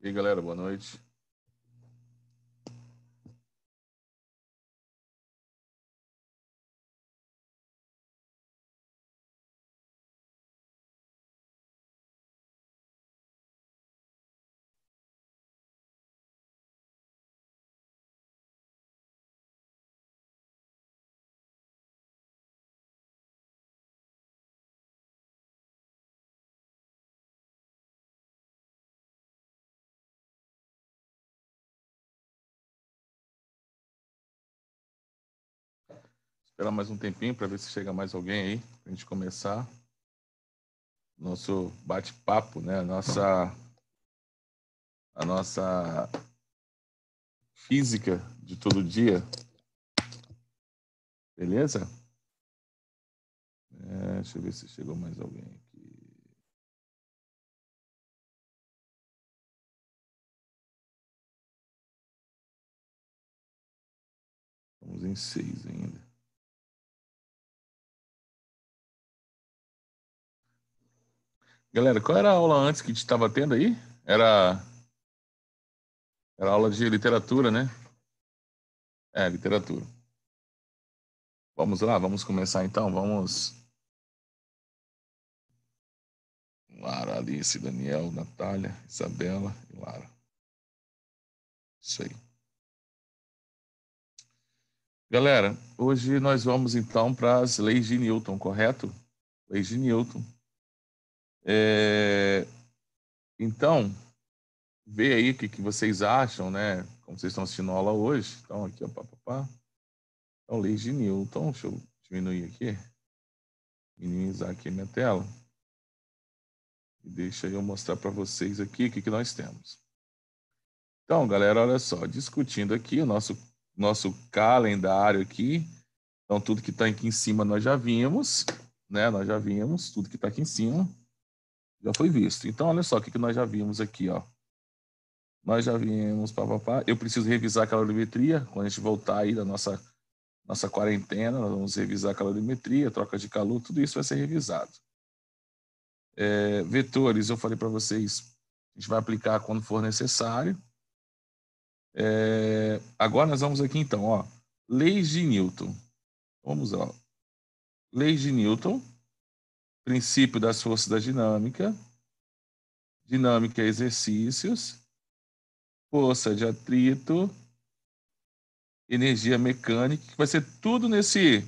E aí, galera, boa noite. esperar mais um tempinho para ver se chega mais alguém aí, para a gente começar nosso bate-papo, né? A nossa, a nossa física de todo dia. Beleza? É, deixa eu ver se chegou mais alguém aqui. Estamos em seis ainda. Galera, qual era a aula antes que a gente estava tendo aí? Era... era aula de literatura, né? É, literatura. Vamos lá, vamos começar então, vamos. Lara, Alice, Daniel, Natália, Isabela e Lara. Isso aí. Galera, hoje nós vamos então para as leis de Newton, correto? Leis de Newton. É... Então, vê aí o que, que vocês acham, né? Como vocês estão assistindo a aula hoje. Então, aqui, ó, papapá. Então, é leis de Newton. Deixa eu diminuir aqui. Minimizar aqui a minha tela. E deixa eu mostrar para vocês aqui o que, que nós temos. Então, galera, olha só. Discutindo aqui o nosso, nosso calendário aqui. Então, tudo que está aqui em cima nós já vimos, né? Nós já vimos tudo que está aqui em cima. Já foi visto. Então, olha só o que, que nós já vimos aqui, ó. Nós já vimos, papapá. Eu preciso revisar a calorimetria. Quando a gente voltar aí da nossa, nossa quarentena, nós vamos revisar a calorimetria, troca de calor, tudo isso vai ser revisado. É, vetores, eu falei para vocês, a gente vai aplicar quando for necessário. É, agora nós vamos aqui então, ó, leis de Newton. Vamos lá. Leis de Newton princípio das forças da dinâmica, dinâmica é exercícios, força de atrito, energia mecânica, que vai ser tudo nesse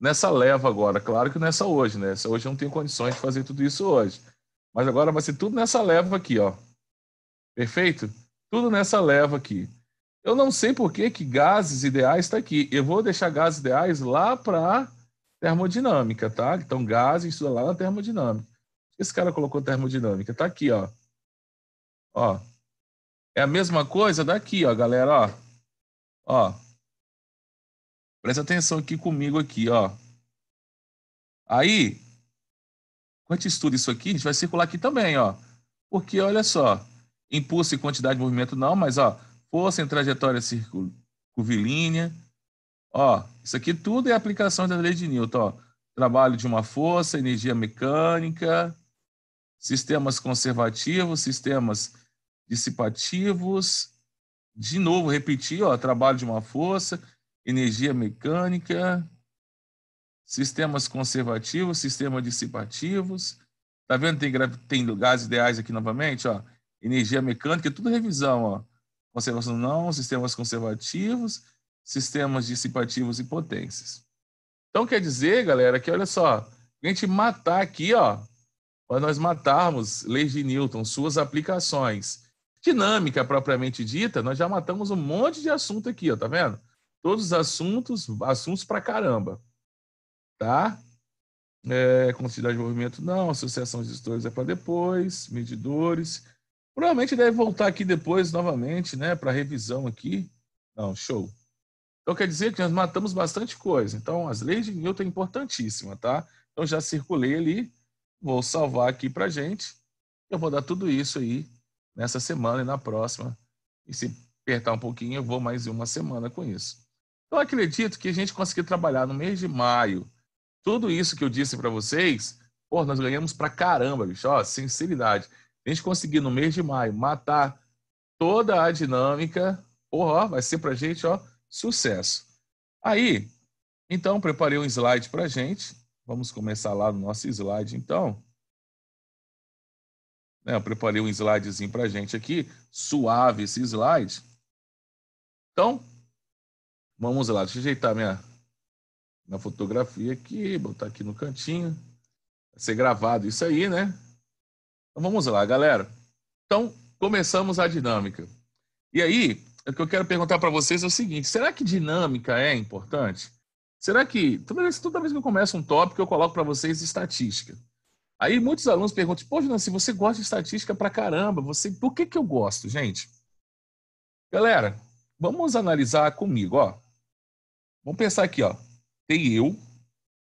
nessa leva agora. Claro que nessa é hoje, né? hoje eu não tenho condições de fazer tudo isso hoje. Mas agora vai ser tudo nessa leva aqui, ó. Perfeito? Tudo nessa leva aqui. Eu não sei por que, que gases ideais está aqui. Eu vou deixar gases ideais lá para termodinâmica, tá? Então, gases estuda lá na termodinâmica. Esse cara colocou termodinâmica, tá aqui, ó. Ó. É a mesma coisa daqui, ó, galera, ó. Ó. Presta atenção aqui comigo aqui, ó. Aí, quando a gente estuda isso aqui, a gente vai circular aqui também, ó. Porque, olha só, impulso e quantidade de movimento não, mas, ó, força em trajetória curvilínea, Ó, isso aqui tudo é aplicação da lei de Newton. Ó. Trabalho de uma força, energia mecânica, sistemas conservativos, sistemas dissipativos. De novo, repetir, ó, trabalho de uma força, energia mecânica, sistemas conservativos, sistemas dissipativos. Tá vendo? Tem, tem gases ideais aqui novamente, ó. Energia mecânica, tudo revisão, ó. Conservação não, sistemas conservativos, sistemas dissipativos e potências. Então quer dizer, galera, que olha só, a gente matar aqui, ó, para nós matarmos leis de Newton, suas aplicações, dinâmica propriamente dita, nós já matamos um monte de assunto aqui, ó, tá vendo? Todos os assuntos, assuntos pra caramba, tá? É, quantidade de movimento não, associação de gestores é para depois, medidores. Provavelmente deve voltar aqui depois novamente, né, para revisão aqui. Não, show. Então quer dizer que nós matamos bastante coisa. Então as leis de Newton é importantíssima, tá? Então já circulei ali, vou salvar aqui para gente. Eu vou dar tudo isso aí nessa semana e na próxima. E se apertar um pouquinho, eu vou mais uma semana com isso. Então acredito que a gente conseguir trabalhar no mês de maio tudo isso que eu disse para vocês. Pô, nós ganhamos pra caramba, bicho. Ó, sinceridade. A gente conseguir no mês de maio matar toda a dinâmica, porra, ó, vai ser pra gente, ó, sucesso. Aí, então, preparei um slide para a gente. Vamos começar lá no nosso slide, então. Né, eu preparei um slidezinho para a gente aqui, suave esse slide. Então, vamos lá. Deixa eu ajeitar minha, minha fotografia aqui, botar aqui no cantinho. Vai ser gravado isso aí, né? Então, vamos lá, galera. Então, começamos a dinâmica. E aí, o que eu quero perguntar para vocês é o seguinte: será que dinâmica é importante? Será que toda vez, toda vez que eu começo um tópico eu coloco para vocês estatística? Aí muitos alunos perguntam: "Pô, se você gosta de estatística pra caramba? Você, por que que eu gosto, gente?" Galera, vamos analisar comigo, ó. Vamos pensar aqui, ó. Tem eu,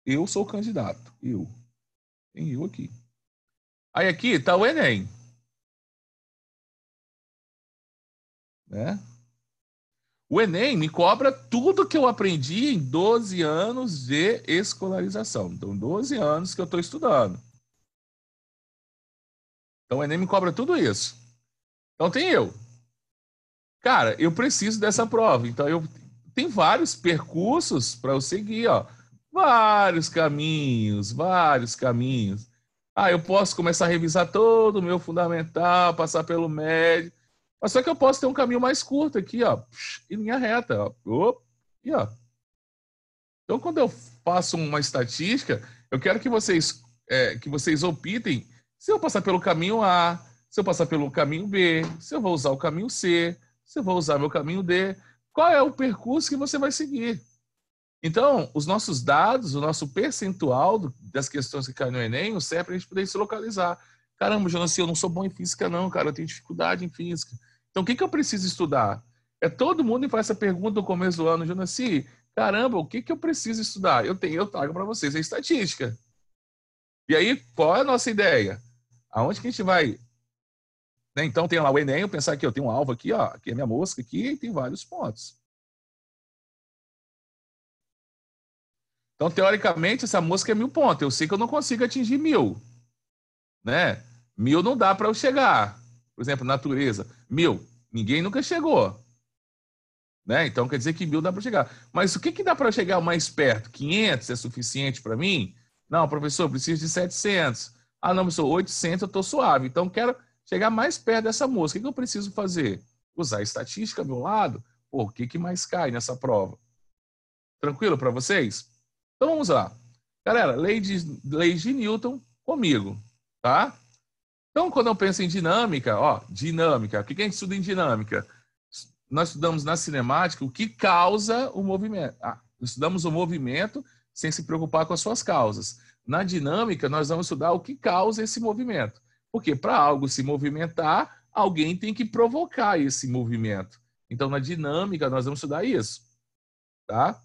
eu sou o candidato, eu. Tem eu aqui. Aí aqui tá o ENEM. Né? O Enem me cobra tudo que eu aprendi em 12 anos de escolarização. Então, 12 anos que eu estou estudando. Então, o Enem me cobra tudo isso. Então, tem eu. Cara, eu preciso dessa prova. Então, eu tem vários percursos para eu seguir, ó. Vários caminhos, vários caminhos. Ah, eu posso começar a revisar todo o meu fundamental, passar pelo médio mas só que eu posso ter um caminho mais curto aqui, ó, e linha reta, ó, e ó. Então, quando eu faço uma estatística, eu quero que vocês, é, que vocês optem se eu passar pelo caminho A, se eu passar pelo caminho B, se eu vou usar o caminho C, se eu vou usar meu caminho D, qual é o percurso que você vai seguir. Então, os nossos dados, o nosso percentual do, das questões que caem no Enem, o serve é para a gente poder se localizar. Caramba, Jonas, eu não sou bom em física não, cara, eu tenho dificuldade em física. Então, o que, que eu preciso estudar? É todo mundo que faz essa pergunta no começo do ano, Jonassi, caramba, o que, que eu preciso estudar? Eu tenho, eu trago para vocês a estatística. E aí, qual é a nossa ideia? Aonde que a gente vai? Né? Então, tem lá o Enem, eu pensar que eu tenho um alvo aqui, ó, aqui é minha mosca aqui, e tem vários pontos. Então, teoricamente, essa mosca é mil pontos. Eu sei que eu não consigo atingir mil. Né? Mil não dá para eu chegar. Por exemplo, natureza mil. Ninguém nunca chegou. Né? Então quer dizer que mil dá para chegar. Mas o que, que dá para chegar mais perto? 500 é suficiente para mim? Não, professor, preciso de 700. Ah, não, professor, 800 eu estou suave. Então quero chegar mais perto dessa música. O que, que eu preciso fazer? Usar a estatística ao meu lado? Pô, o que, que mais cai nessa prova? Tranquilo para vocês? Então vamos lá. Galera, lei de, lei de Newton comigo, tá? Então, quando eu penso em dinâmica, ó, dinâmica, o que a gente estuda em dinâmica? Nós estudamos na cinemática o que causa o movimento. Ah, estudamos o movimento sem se preocupar com as suas causas. Na dinâmica, nós vamos estudar o que causa esse movimento. Porque para algo se movimentar, alguém tem que provocar esse movimento. Então, na dinâmica, nós vamos estudar isso. Tá?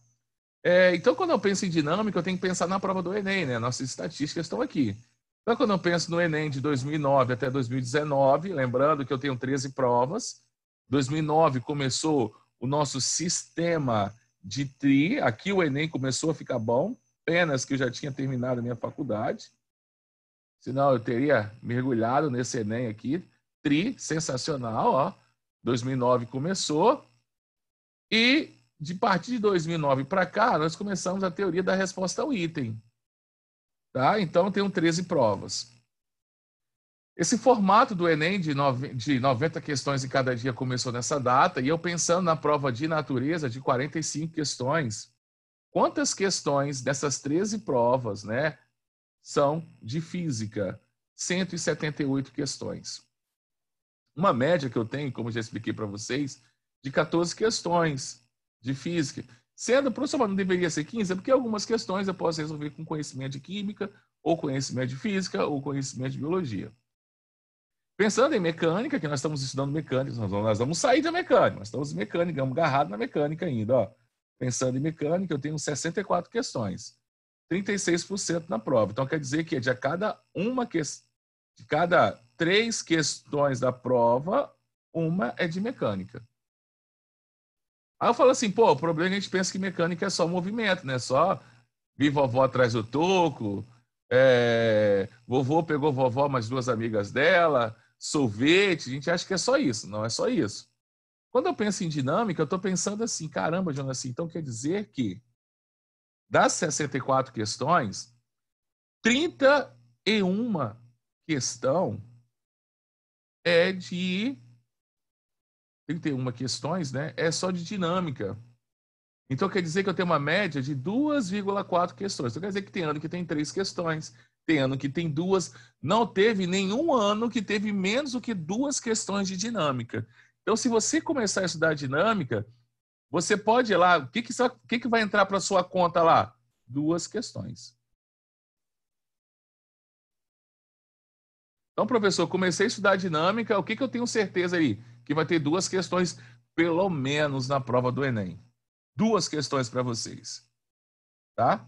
É, então, quando eu penso em dinâmica, eu tenho que pensar na prova do Enem, né? Nossas estatísticas estão aqui. Então, é quando eu penso no Enem de 2009 até 2019, lembrando que eu tenho 13 provas, 2009 começou o nosso sistema de TRI, aqui o Enem começou a ficar bom, apenas que eu já tinha terminado a minha faculdade, senão eu teria mergulhado nesse Enem aqui. TRI, sensacional, ó. 2009 começou, e de partir de 2009 para cá, nós começamos a teoria da resposta ao item. Tá? Então, tenho 13 provas. Esse formato do Enem de, nove, de 90 questões em cada dia começou nessa data, e eu pensando na prova de natureza de 45 questões, quantas questões dessas 13 provas né, são de física? 178 questões. Uma média que eu tenho, como já expliquei para vocês, de 14 questões de física. Sendo, por isso não deveria ser 15, é porque algumas questões eu posso resolver com conhecimento de química, ou conhecimento de física, ou conhecimento de biologia. Pensando em mecânica, que nós estamos estudando mecânica, nós vamos sair da mecânica, nós estamos em mecânica, vamos agarrado na mecânica ainda. Ó. Pensando em mecânica, eu tenho 64 questões, 36% na prova. Então, quer dizer que de cada uma que... de cada três questões da prova, uma é de mecânica. Aí eu falo assim, pô, o problema é que a gente pensa que mecânica é só movimento, né? Só vi vovó atrás do toco, é... vovô pegou vovó mais duas amigas dela, sorvete, a gente acha que é só isso. Não é só isso. Quando eu penso em dinâmica, eu estou pensando assim, caramba, Jonas, assim, então quer dizer que das 64 questões, 31 questão é de 31 questões, né, é só de dinâmica. Então quer dizer que eu tenho uma média de 2,4 questões. Então quer dizer que tem ano que tem três questões, tem ano que tem duas. Não teve nenhum ano que teve menos do que duas questões de dinâmica. Então, se você começar a estudar dinâmica, você pode ir lá. O que, que, o que, que vai entrar para sua conta lá? Duas questões. Então, professor, comecei a estudar dinâmica. O que, que eu tenho certeza aí? que vai ter duas questões, pelo menos, na prova do Enem. Duas questões para vocês. Tá?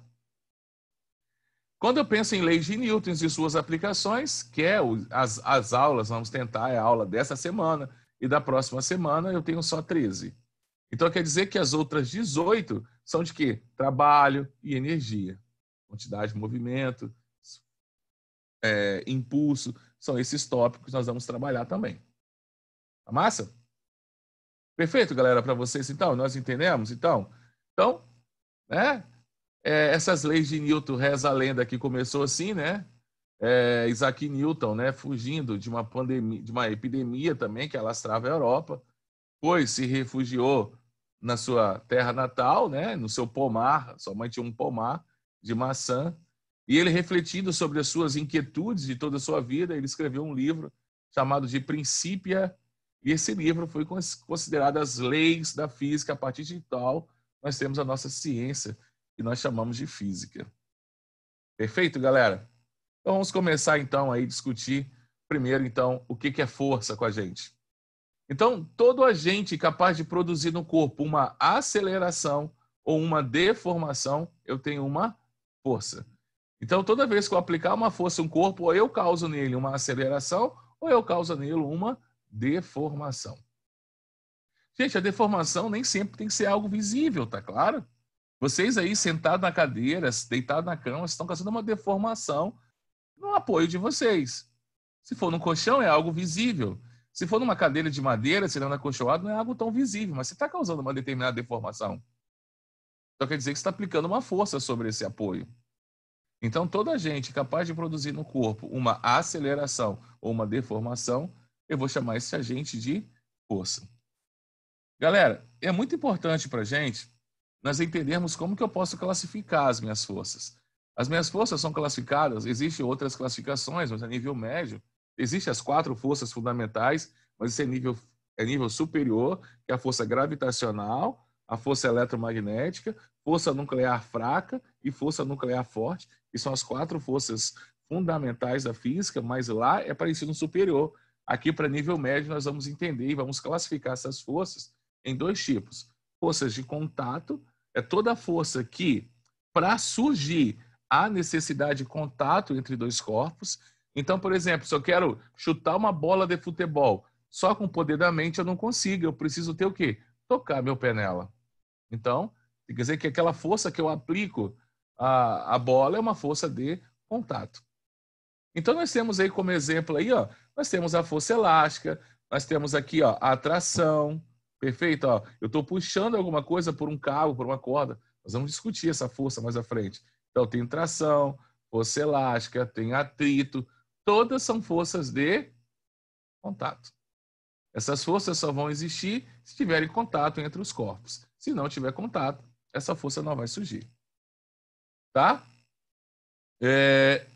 Quando eu penso em leis de Newton e suas aplicações, que é as, as aulas, vamos tentar, é a aula dessa semana e da próxima semana, eu tenho só 13. Então quer dizer que as outras 18 são de quê? Trabalho e energia. Quantidade, movimento, é, impulso, são esses tópicos que nós vamos trabalhar também massa? Perfeito, galera, para vocês então? Nós entendemos então? Então, né? É, essas leis de Newton, reza a lenda que começou assim, né? É, Isaac Newton, né, fugindo de uma pandemia, de uma epidemia também que alastrava a Europa, pois se refugiou na sua terra natal, né, no seu pomar, sua mãe tinha um pomar de maçã, e ele refletindo sobre as suas inquietudes de toda a sua vida, ele escreveu um livro chamado de Princípia e esse livro foi considerado as leis da física. A partir de tal, então, nós temos a nossa ciência, que nós chamamos de física. Perfeito, galera? Então vamos começar então aí discutir primeiro então o que é força com a gente. Então, todo agente capaz de produzir no corpo uma aceleração ou uma deformação, eu tenho uma força. Então, toda vez que eu aplicar uma força em um corpo, ou eu causo nele uma aceleração, ou eu causo nele uma deformação. Gente, a deformação nem sempre tem que ser algo visível, tá claro? Vocês aí sentados na cadeira, deitados na cama, estão causando uma deformação no apoio de vocês. Se for num colchão, é algo visível. Se for numa cadeira de madeira, se não é acolchoado, não é algo tão visível, mas você está causando uma determinada deformação. Então quer dizer que você está aplicando uma força sobre esse apoio. Então, toda gente capaz de produzir no corpo uma aceleração ou uma deformação eu vou chamar esse agente de força. Galera, é muito importante para a gente nós entendermos como que eu posso classificar as minhas forças. As minhas forças são classificadas, existem outras classificações, mas a nível médio, existem as quatro forças fundamentais, mas isso é nível, é nível superior, que é a força gravitacional, a força eletromagnética, força nuclear fraca e força nuclear forte, que são as quatro forças fundamentais da física, mas lá é parecido no superior, Aqui, para nível médio, nós vamos entender e vamos classificar essas forças em dois tipos. Forças de contato, é toda força que, para surgir, há necessidade de contato entre dois corpos. Então, por exemplo, se eu quero chutar uma bola de futebol, só com o poder da mente eu não consigo, eu preciso ter o quê? Tocar meu pé nela. Então, quer dizer que aquela força que eu aplico à, a bola é uma força de contato. Então, nós temos aí como exemplo aí, ó, nós temos a força elástica, nós temos aqui ó, a atração, perfeito? Ó, eu estou puxando alguma coisa por um cabo, por uma corda. Nós vamos discutir essa força mais à frente. Então, tem tração, força elástica, tem atrito. Todas são forças de contato. Essas forças só vão existir se tiverem contato entre os corpos. Se não tiver contato, essa força não vai surgir. Tá? É,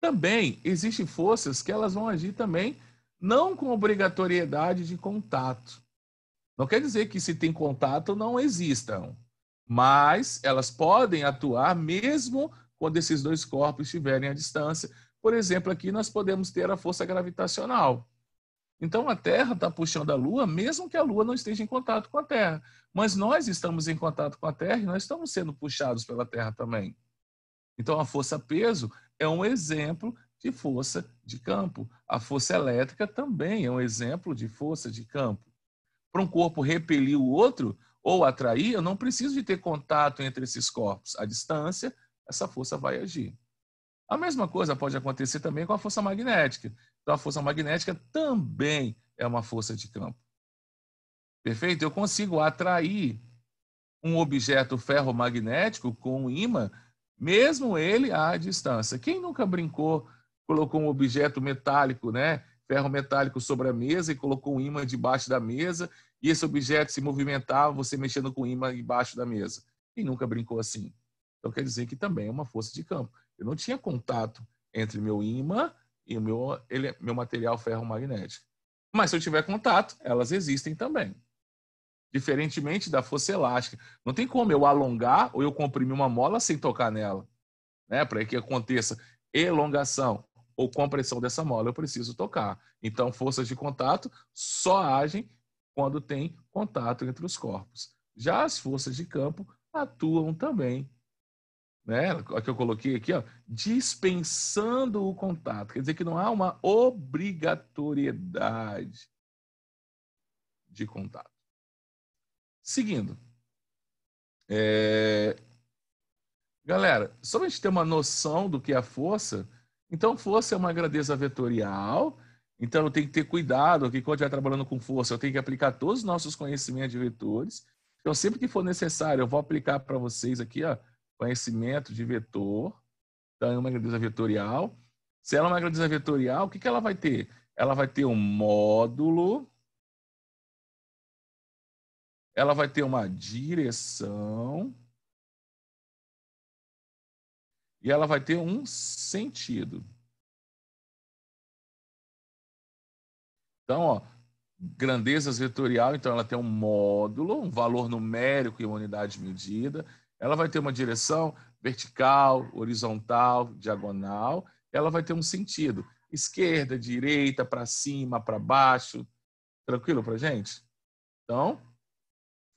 também existem forças que elas vão agir também não com obrigatoriedade de contato. Não quer dizer que se tem contato não existam, mas elas podem atuar mesmo quando esses dois corpos estiverem à distância. Por exemplo, aqui nós podemos ter a força gravitacional. Então a Terra está puxando a Lua, mesmo que a Lua não esteja em contato com a Terra. Mas nós estamos em contato com a Terra e nós estamos sendo puxados pela Terra também. Então a força peso é um exemplo de força de campo. A força elétrica também é um exemplo de força de campo. Para um corpo repelir o outro ou atrair, eu não preciso de ter contato entre esses corpos. A distância, essa força vai agir. A mesma coisa pode acontecer também com a força magnética. Então, a força magnética também é uma força de campo. Perfeito? Eu consigo atrair um objeto ferromagnético com um ímã mesmo ele à distância. Quem nunca brincou, colocou um objeto metálico, né, ferro metálico sobre a mesa e colocou um ímã debaixo da mesa e esse objeto se movimentava, você mexendo com o ímã embaixo da mesa. Quem nunca brincou assim? Então quer dizer que também é uma força de campo. Eu não tinha contato entre meu ímã e o meu, ele, é, meu material ferromagnético. Mas se eu tiver contato, elas existem também. Diferentemente da força elástica. Não tem como eu alongar ou eu comprimir uma mola sem tocar nela. Né? Para que aconteça elongação ou compressão dessa mola, eu preciso tocar. Então, forças de contato só agem quando tem contato entre os corpos. Já as forças de campo atuam também. Né? A que eu coloquei aqui, ó, dispensando o contato. Quer dizer que não há uma obrigatoriedade de contato. Seguindo. É... Galera, só a gente ter uma noção do que é força, então força é uma grandeza vetorial, então eu tenho que ter cuidado que quando estiver trabalhando com força, eu tenho que aplicar todos os nossos conhecimentos de vetores. Então sempre que for necessário, eu vou aplicar para vocês aqui, ó, conhecimento de vetor, então é uma grandeza vetorial. Se ela é uma grandeza vetorial, o que, que ela vai ter? Ela vai ter um módulo ela vai ter uma direção e ela vai ter um sentido. Então, ó, grandezas vetorial, então ela tem um módulo, um valor numérico e uma unidade medida. Ela vai ter uma direção vertical, horizontal, diagonal. Ela vai ter um sentido. Esquerda, direita, para cima, para baixo. Tranquilo para gente? Então,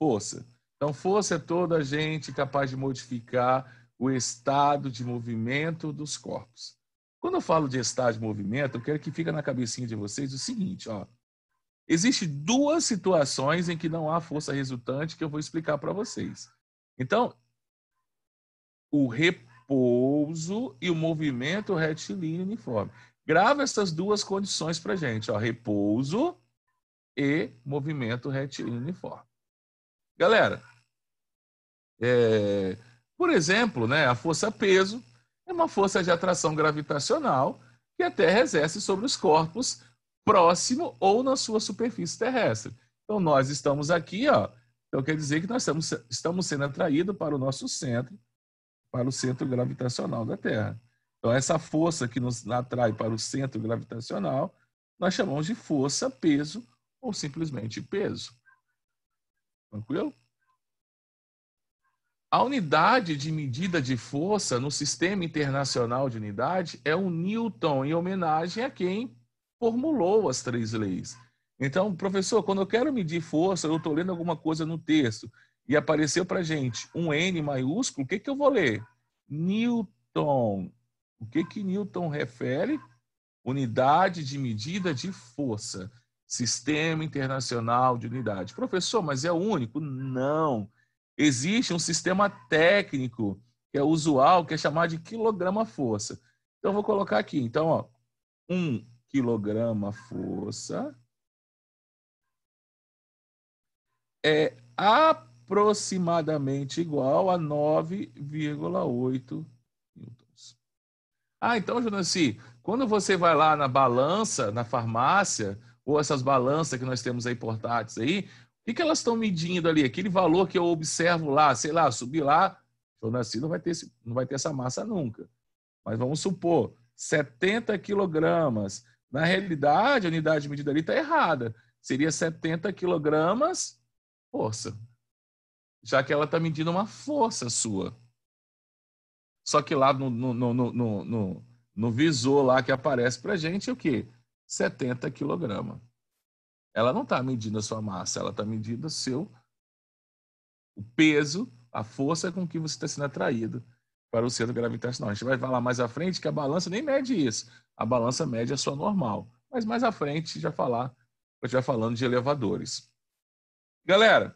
força. Então, força é toda a gente capaz de modificar o estado de movimento dos corpos. Quando eu falo de estado de movimento, eu quero que fique na cabecinha de vocês o seguinte, ó. Existem duas situações em que não há força resultante que eu vou explicar para vocês. Então, o repouso e o movimento retilíneo uniforme. Grava essas duas condições para gente, ó, repouso e movimento retilíneo uniforme. Galera, é, por exemplo, né, a força peso é uma força de atração gravitacional que a Terra exerce sobre os corpos próximo ou na sua superfície terrestre. Então, nós estamos aqui, ó, então quer dizer que nós estamos, estamos sendo atraídos para o nosso centro, para o centro gravitacional da Terra. Então, essa força que nos atrai para o centro gravitacional, nós chamamos de força peso ou simplesmente peso. Tranquilo? A unidade de medida de força no Sistema Internacional de Unidade é o Newton, em homenagem a quem formulou as três leis. Então, professor, quando eu quero medir força, eu estou lendo alguma coisa no texto e apareceu para gente um N maiúsculo, o que, que eu vou ler? Newton. O que, que Newton refere? Unidade de medida de força. Sistema Internacional de Unidade. Professor, mas é o único? Não. Existe um sistema técnico que é usual, que é chamado de quilograma-força. Então, vou colocar aqui. Então, ó, um quilograma-força é aproximadamente igual a 9,8 newtons. Ah, então, Jonaci, quando você vai lá na balança, na farmácia, ou essas balanças que nós temos aí portáteis aí, o que, que elas estão medindo ali? Aquele valor que eu observo lá, sei lá, subir lá, eu nasci, não vai ter, não vai ter essa massa nunca. Mas vamos supor, 70 quilogramas. Na realidade, a unidade de medida ali está errada. Seria 70 quilogramas força. Já que ela está medindo uma força sua. Só que lá no, no, no, no, no, no visor lá que aparece para gente, é o quê? 70 kg. Ela não está medindo a sua massa, ela está medindo o seu o peso, a força com que você está sendo atraído para o centro gravitacional. A gente vai falar mais à frente que a balança nem mede isso. A balança mede a sua normal. Mas mais à frente já falar, já falando de elevadores. Galera,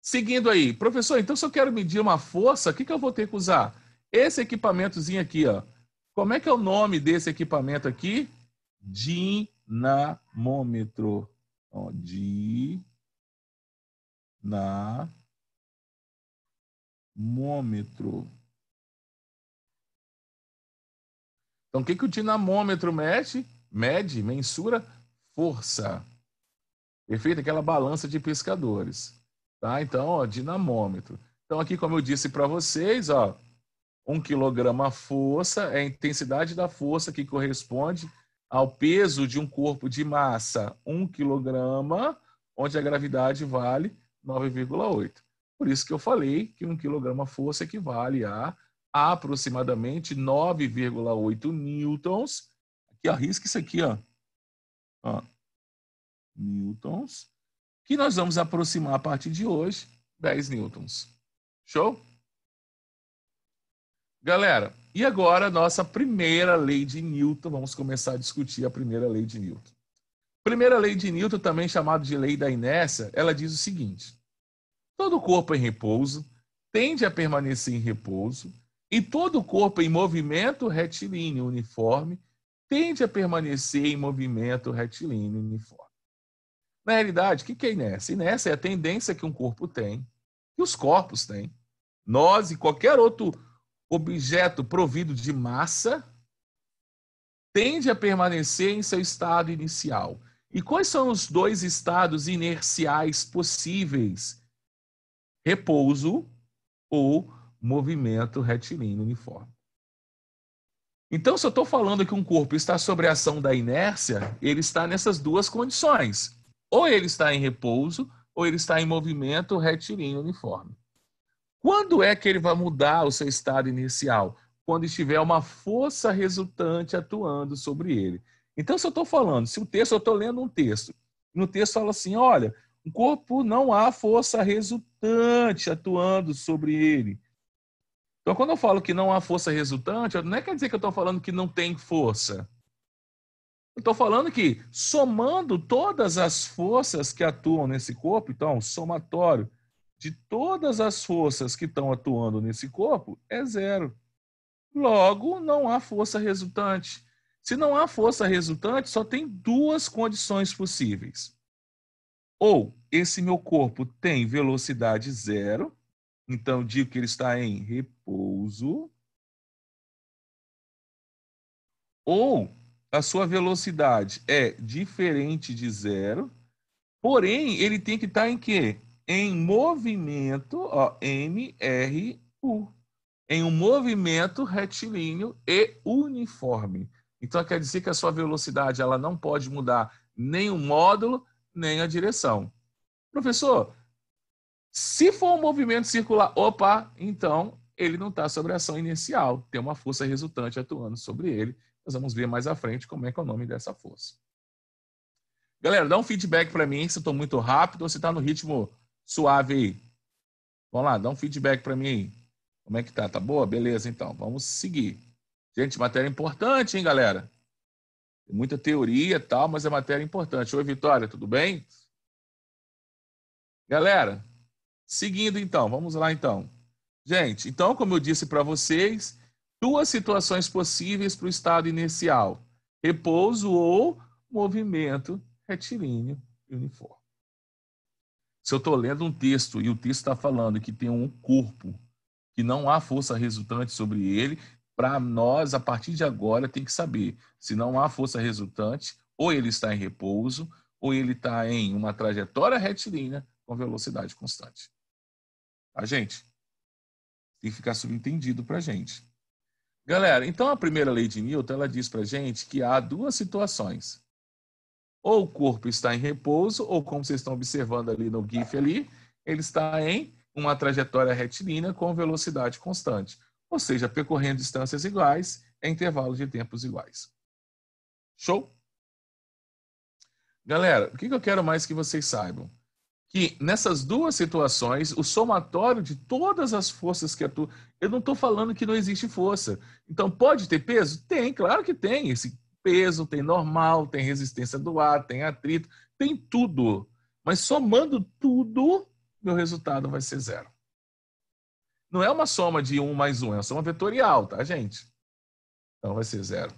seguindo aí, professor, então se eu quero medir uma força, o que, que eu vou ter que usar? Esse equipamentozinho aqui, ó. Como é que é o nome desse equipamento aqui? dinamômetro. dinamômetro. Então, o que, que o dinamômetro mede? Mede, mensura força. Perfeito? Aquela balança de pescadores. Tá? Então, ó, dinamômetro. Então, aqui, como eu disse para vocês, ó, um quilograma força é a intensidade da força que corresponde ao peso de um corpo de massa 1 kg, onde a gravidade vale 9,8. Por isso que eu falei que 1 kg força equivale a aproximadamente 9,8 newtons. Aqui, arrisca isso aqui, ó. ó. Newtons. Que nós vamos aproximar a partir de hoje 10 newtons. Show? Galera, e agora, nossa primeira lei de Newton, vamos começar a discutir a primeira lei de Newton. Primeira lei de Newton, também chamada de lei da inércia, ela diz o seguinte: todo corpo em repouso tende a permanecer em repouso, e todo corpo em movimento retilíneo uniforme tende a permanecer em movimento retilíneo uniforme. Na realidade, o que é inércia? Inércia é a tendência que um corpo tem, que os corpos têm. Nós e qualquer outro objeto provido de massa tende a permanecer em seu estado inicial. E quais são os dois estados inerciais possíveis? Repouso ou movimento retilíneo uniforme. Então, se eu estou falando que um corpo está sobre a ação da inércia, ele está nessas duas condições. Ou ele está em repouso, ou ele está em movimento retilíneo uniforme. Quando é que ele vai mudar o seu estado inicial? Quando estiver uma força resultante atuando sobre ele. Então, se eu estou falando, se o texto, eu estou lendo um texto, no texto fala assim: olha, o corpo não há força resultante atuando sobre ele. Então, quando eu falo que não há força resultante, não é quer dizer que eu estou falando que não tem força. Eu estou falando que, somando todas as forças que atuam nesse corpo, então, somatório, de todas as forças que estão atuando nesse corpo é zero. Logo, não há força resultante. Se não há força resultante, só tem duas condições possíveis. Ou esse meu corpo tem velocidade zero, então digo que ele está em repouso. Ou a sua velocidade é diferente de zero, porém ele tem que estar em quê? em movimento, ó, MRU, em um movimento retilíneo e uniforme. Então quer dizer que a sua velocidade ela não pode mudar nem o módulo, nem a direção. Professor, se for um movimento circular, opa, então ele não está sobre a ação inicial, tem uma força resultante atuando sobre ele. Nós vamos ver mais à frente como é que é o nome dessa força. Galera, dá um feedback para mim se eu estou muito rápido ou se está no ritmo suave aí? Vamos lá, dá um feedback para mim aí. Como é que tá? Tá boa? Beleza, então. Vamos seguir. Gente, matéria importante, hein, galera? Tem muita teoria e tal, mas é matéria importante. Oi, Vitória, tudo bem? Galera, seguindo então, vamos lá então. Gente, então, como eu disse para vocês, duas situações possíveis para o estado inicial: repouso ou movimento retilíneo uniforme. Se eu estou lendo um texto e o texto está falando que tem um corpo, que não há força resultante sobre ele, para nós, a partir de agora, tem que saber se não há força resultante, ou ele está em repouso, ou ele está em uma trajetória retilínea com velocidade constante. A tá, gente tem que ficar subentendido para a gente. Galera, então a primeira lei de Newton ela diz para a gente que há duas situações. Ou o corpo está em repouso, ou como vocês estão observando ali no GIF ali, ele está em uma trajetória retilínea com velocidade constante, ou seja, percorrendo distâncias iguais em intervalos de tempos iguais. Show? Galera, o que eu quero mais que vocês saibam? que nessas duas situações, o somatório de todas as forças que atuam. Eu não estou falando que não existe força. Então, pode ter peso? Tem, claro que tem. Esse peso, tem normal, tem resistência do ar, tem atrito, tem tudo. Mas somando tudo, meu resultado vai ser zero. Não é uma soma de 1 mais 1, é uma soma vetorial, tá, gente? Então vai ser zero.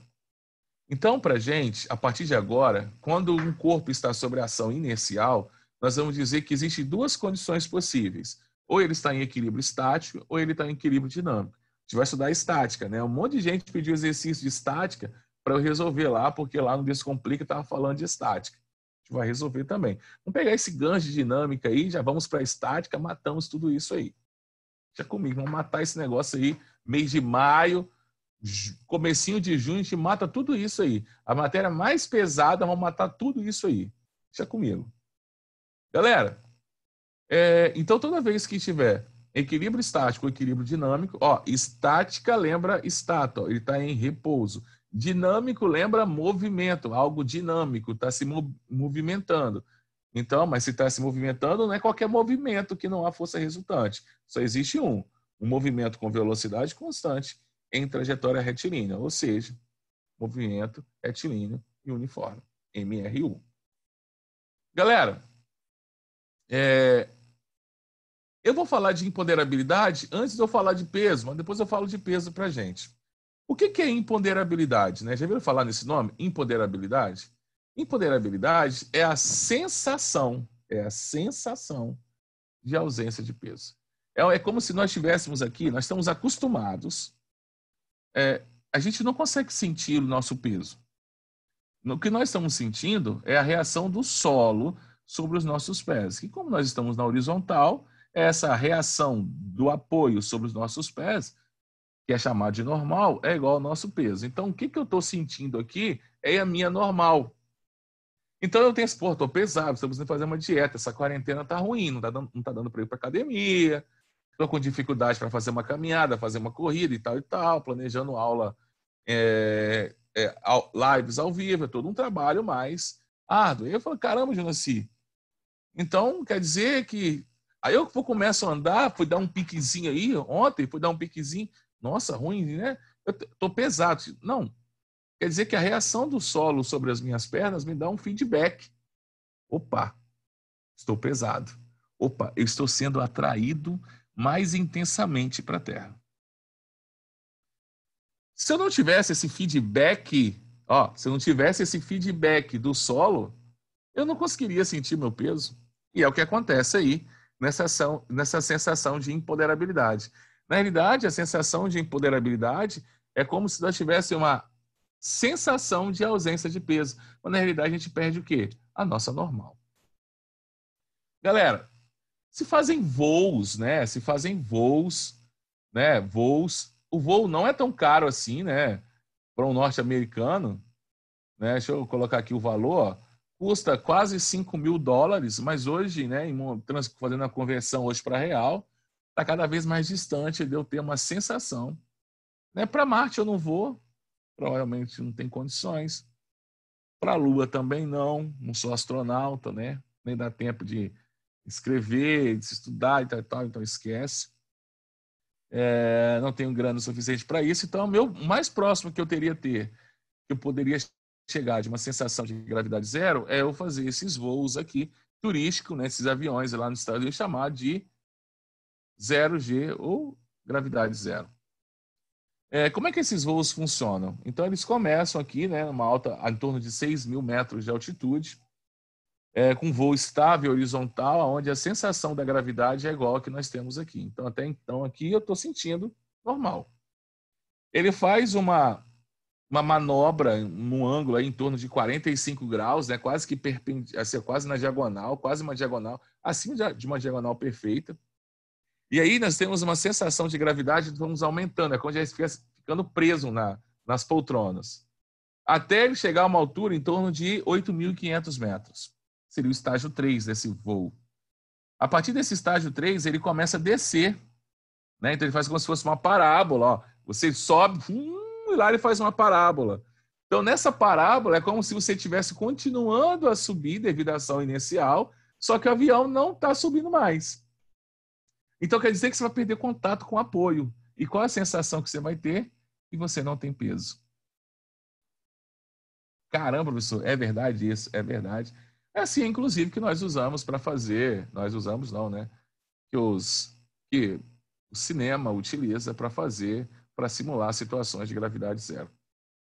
Então, para gente, a partir de agora, quando um corpo está sobre ação inercial, nós vamos dizer que existem duas condições possíveis. Ou ele está em equilíbrio estático, ou ele está em equilíbrio dinâmico. A gente vai estudar estática, né? Um monte de gente pediu exercício de estática para eu resolver lá, porque lá no Descomplica estava falando de estática. A gente vai resolver também. Vamos pegar esse gancho de dinâmica aí, já vamos para a estática, matamos tudo isso aí. Deixa comigo, vamos matar esse negócio aí, mês de maio, comecinho de junho, a gente mata tudo isso aí. A matéria mais pesada, vamos matar tudo isso aí. Deixa comigo. Galera, é, então toda vez que tiver equilíbrio estático, equilíbrio dinâmico, ó, estática lembra estátua, ele está em repouso. Dinâmico lembra movimento, algo dinâmico, está se movimentando. Então, mas se está se movimentando, não é qualquer movimento que não há força resultante. Só existe um, um movimento com velocidade constante em trajetória retilínea, ou seja, movimento retilíneo e uniforme, MRU. Galera, é... eu vou falar de empoderabilidade antes de eu falar de peso, mas depois eu falo de peso para gente. O que, que é imponderabilidade? Né? Já viram falar nesse nome? Imponderabilidade? Imponderabilidade é a sensação, é a sensação de ausência de peso. É, é como se nós estivéssemos aqui, nós estamos acostumados, é, a gente não consegue sentir o nosso peso. O que nós estamos sentindo é a reação do solo sobre os nossos pés. E como nós estamos na horizontal, é essa reação do apoio sobre os nossos pés que é chamado de normal, é igual ao nosso peso. Então, o que, que eu estou sentindo aqui é a minha normal. Então, eu tenho esse, porto estou pesado, estou precisando fazer uma dieta, essa quarentena está ruim, não está dando, não tá dando para ir para academia, estou com dificuldade para fazer uma caminhada, fazer uma corrida e tal e tal, planejando aula, é, é, lives ao vivo, é todo um trabalho mais árduo. E eu falo, caramba, Jonassi, então quer dizer que... Aí eu começo a andar, fui dar um piquezinho aí, ontem fui dar um piquezinho, nossa, ruim, né? Eu tô pesado. Não. Quer dizer que a reação do solo sobre as minhas pernas me dá um feedback. Opa, estou pesado. Opa, eu estou sendo atraído mais intensamente para a Terra. Se eu não tivesse esse feedback, ó, se eu não tivesse esse feedback do solo, eu não conseguiria sentir meu peso. E é o que acontece aí nessa, ação, nessa sensação de empoderabilidade. Na realidade, a sensação de empoderabilidade é como se nós tivéssemos uma sensação de ausência de peso. Mas na realidade, a gente perde o quê? A nossa normal. Galera, se fazem voos, né? Se fazem voos, né? Voos. O voo não é tão caro assim, né? Para um norte-americano, né? Deixa eu colocar aqui o valor. Ó. Custa quase 5 mil dólares, mas hoje, né? Em, fazendo a conversão hoje para real, está cada vez mais distante de eu ter uma sensação. Né? Para Marte eu não vou, provavelmente não tem condições. Para a Lua também não, não sou astronauta, né? nem dá tempo de escrever, de estudar e tal, e tal então esquece. É, não tenho grana suficiente para isso, então meu mais próximo que eu teria ter, que eu poderia chegar de uma sensação de gravidade zero, é eu fazer esses voos aqui turístico, né, esses aviões lá nos Estados Unidos, chamar de zero G ou gravidade zero. É, como é que esses voos funcionam? Então, eles começam aqui, né, numa alta em torno de 6 mil metros de altitude, é, com voo estável horizontal, onde a sensação da gravidade é igual a que nós temos aqui. Então, até então, aqui eu estou sentindo normal. Ele faz uma, uma manobra num ângulo aí, em torno de 45 graus, né, quase que perpendicular, assim, quase na diagonal, quase uma diagonal, acima de uma diagonal perfeita. E aí nós temos uma sensação de gravidade, vamos aumentando, é quando já fica ficando preso na, nas poltronas. Até ele chegar a uma altura em torno de 8.500 metros. Seria o estágio 3 desse voo. A partir desse estágio 3, ele começa a descer. Né? Então ele faz como se fosse uma parábola. Ó. Você sobe hum, e lá ele faz uma parábola. Então nessa parábola é como se você estivesse continuando a subir devido à ação inicial, só que o avião não está subindo mais. Então quer dizer que você vai perder contato com o apoio. E qual é a sensação que você vai ter? E você não tem peso. Caramba, professor, é verdade isso, é verdade. É assim, inclusive, que nós usamos para fazer, nós usamos não, né? Que, os, que o cinema utiliza para fazer, para simular situações de gravidade zero.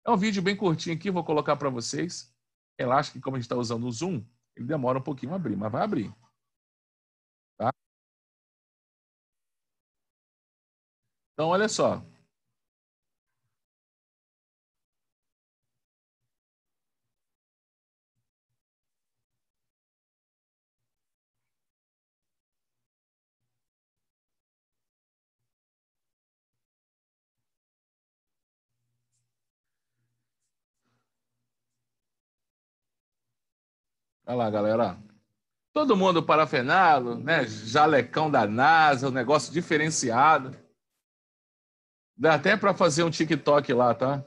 É um vídeo bem curtinho aqui, vou colocar para vocês. Relaxa que como a gente está usando o Zoom, ele demora um pouquinho a abrir, mas vai abrir. Então, olha só. Olha lá, galera. Todo mundo parafernado, né? Jalecão da NASA, um negócio diferenciado. Dá até para fazer um TikTok lá, tá?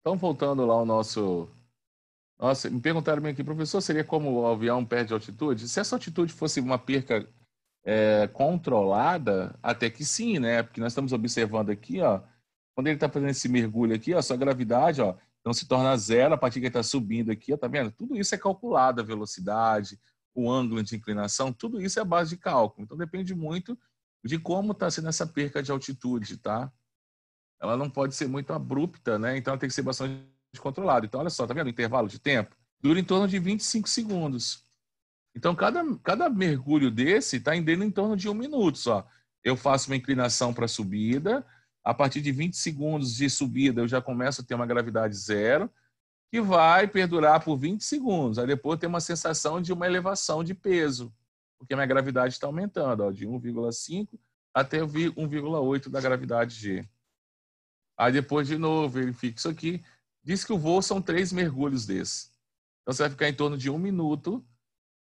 Então, voltando lá ao nosso. Nossa, me perguntaram aqui, professor, seria como o avião perde altitude? Se essa altitude fosse uma perca é, controlada, até que sim, né? Porque nós estamos observando aqui, ó, quando ele está fazendo esse mergulho aqui, ó, sua gravidade, ó, então se torna zero a partir que ele está subindo aqui, ó, tá vendo? Tudo isso é calculado, a velocidade, o ângulo de inclinação, tudo isso é a base de cálculo. Então depende muito de como está sendo essa perca de altitude, tá? ela não pode ser muito abrupta, né? Então ela tem que ser bastante controlada. Então, olha só, tá vendo o intervalo de tempo? Dura em torno de 25 segundos. Então, cada, cada mergulho desse está indo em torno de um minuto só. Eu faço uma inclinação para subida, a partir de 20 segundos de subida eu já começo a ter uma gravidade zero, que vai perdurar por 20 segundos. Aí depois tem uma sensação de uma elevação de peso, porque a minha gravidade está aumentando, ó, de 1,5 até 1,8 da gravidade G. Aí depois, de novo, verifica isso aqui. Diz que o voo são três mergulhos desses. Então, você vai ficar em torno de um minuto,